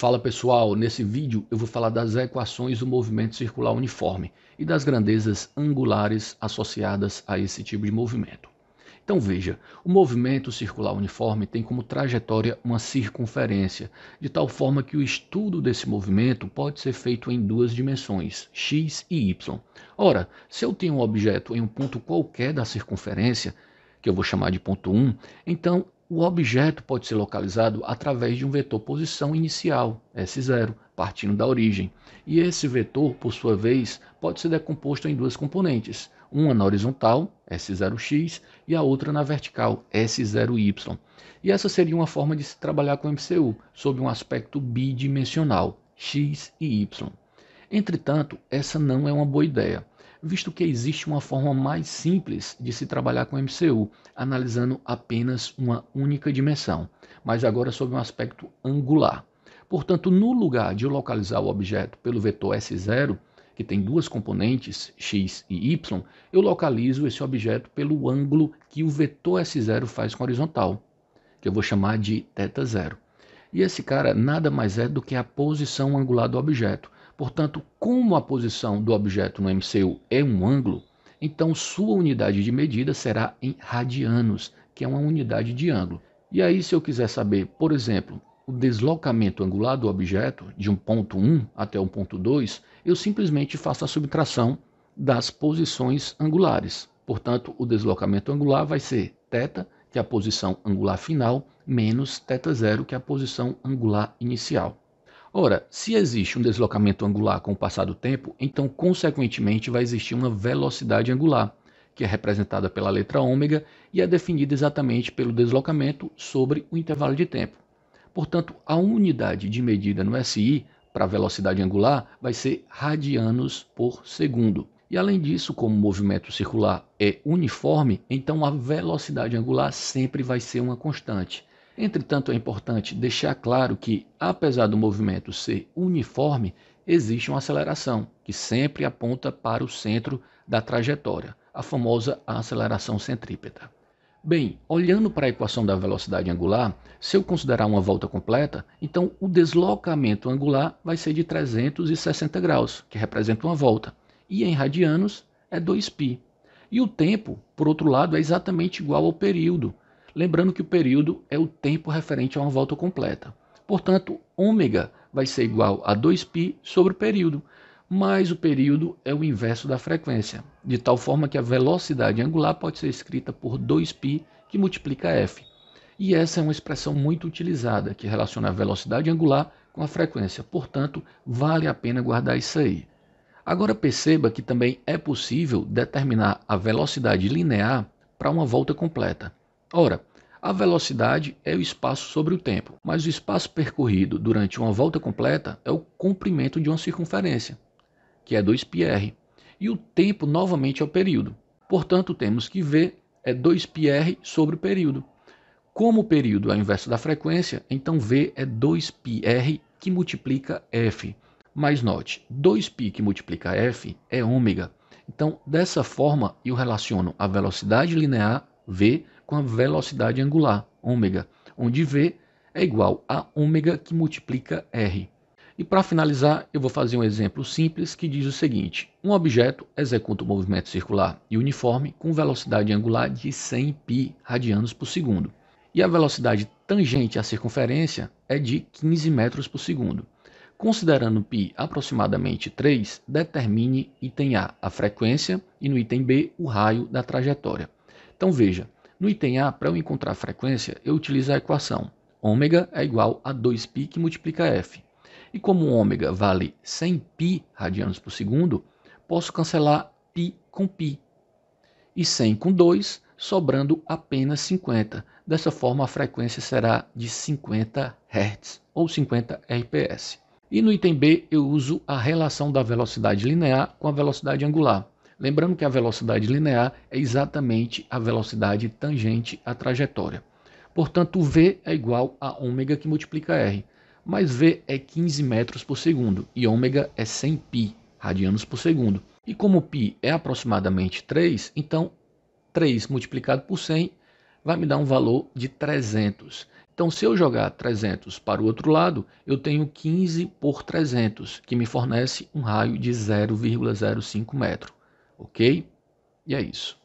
Fala pessoal, nesse vídeo eu vou falar das equações do movimento circular uniforme e das grandezas angulares associadas a esse tipo de movimento. Então veja, o movimento circular uniforme tem como trajetória uma circunferência, de tal forma que o estudo desse movimento pode ser feito em duas dimensões, x e y. Ora, se eu tenho um objeto em um ponto qualquer da circunferência, que eu vou chamar de ponto 1, então o objeto pode ser localizado através de um vetor posição inicial, S0, partindo da origem. E esse vetor, por sua vez, pode ser decomposto em duas componentes, uma na horizontal, S0x, e a outra na vertical, S0y. E essa seria uma forma de se trabalhar com o MCU, sob um aspecto bidimensional, x e y. Entretanto, essa não é uma boa ideia, visto que existe uma forma mais simples de se trabalhar com MCU, analisando apenas uma única dimensão, mas agora sob um aspecto angular. Portanto, no lugar de localizar o objeto pelo vetor S0, que tem duas componentes, x e y, eu localizo esse objeto pelo ângulo que o vetor S0 faz com a horizontal, que eu vou chamar de θ0. E esse cara nada mais é do que a posição angular do objeto, Portanto, como a posição do objeto no MCU é um ângulo, então sua unidade de medida será em radianos, que é uma unidade de ângulo. E aí, se eu quiser saber, por exemplo, o deslocamento angular do objeto de um ponto 1 até um ponto 2, eu simplesmente faço a subtração das posições angulares. Portanto, o deslocamento angular vai ser θ, que é a posição angular final, menos θ0, que é a posição angular inicial. Ora, se existe um deslocamento angular com o passar do tempo, então consequentemente vai existir uma velocidade angular, que é representada pela letra ômega e é definida exatamente pelo deslocamento sobre o intervalo de tempo. Portanto, a unidade de medida no SI para a velocidade angular vai ser radianos por segundo. E além disso, como o movimento circular é uniforme, então a velocidade angular sempre vai ser uma constante. Entretanto, é importante deixar claro que, apesar do movimento ser uniforme, existe uma aceleração, que sempre aponta para o centro da trajetória, a famosa aceleração centrípeta. Bem, olhando para a equação da velocidade angular, se eu considerar uma volta completa, então o deslocamento angular vai ser de 360 graus, que representa uma volta, e em radianos é 2π. E o tempo, por outro lado, é exatamente igual ao período, Lembrando que o período é o tempo referente a uma volta completa. Portanto, ômega vai ser igual a 2π sobre o período, mas o período é o inverso da frequência, de tal forma que a velocidade angular pode ser escrita por 2π que multiplica f. E essa é uma expressão muito utilizada, que relaciona a velocidade angular com a frequência. Portanto, vale a pena guardar isso aí. Agora perceba que também é possível determinar a velocidade linear para uma volta completa. Ora, a velocidade é o espaço sobre o tempo, mas o espaço percorrido durante uma volta completa é o comprimento de uma circunferência, que é 2πr, e o tempo novamente é o período. Portanto, temos que V é 2πr sobre o período. Como o período é o inverso da frequência, então V é 2πr que multiplica F. Mas note, 2π que multiplica F é ômega. Então, dessa forma, eu relaciono a velocidade linear v com a velocidade angular, ômega, onde v é igual a ômega que multiplica r. E para finalizar, eu vou fazer um exemplo simples que diz o seguinte: um objeto executa um movimento circular e uniforme com velocidade angular de 100 π radianos por segundo. E a velocidade tangente à circunferência é de 15 metros por segundo. Considerando π aproximadamente 3, determine item A a frequência e no item B o raio da trajetória. Então veja, no item A, para eu encontrar a frequência, eu utilizo a equação ômega é igual a 2π que multiplica f. E como ômega vale 100π radianos por segundo, posso cancelar π com π. E 100 com 2, sobrando apenas 50. Dessa forma, a frequência será de 50 Hz ou 50 RPS. E no item B, eu uso a relação da velocidade linear com a velocidade angular. Lembrando que a velocidade linear é exatamente a velocidade tangente à trajetória. Portanto, v é igual a ômega que multiplica r, mas v é 15 metros por segundo e ômega é 100 pi radianos por segundo. E como π é aproximadamente 3, então 3 multiplicado por 100 vai me dar um valor de 300. Então, se eu jogar 300 para o outro lado, eu tenho 15 por 300, que me fornece um raio de 0,05 metro ok? E é isso.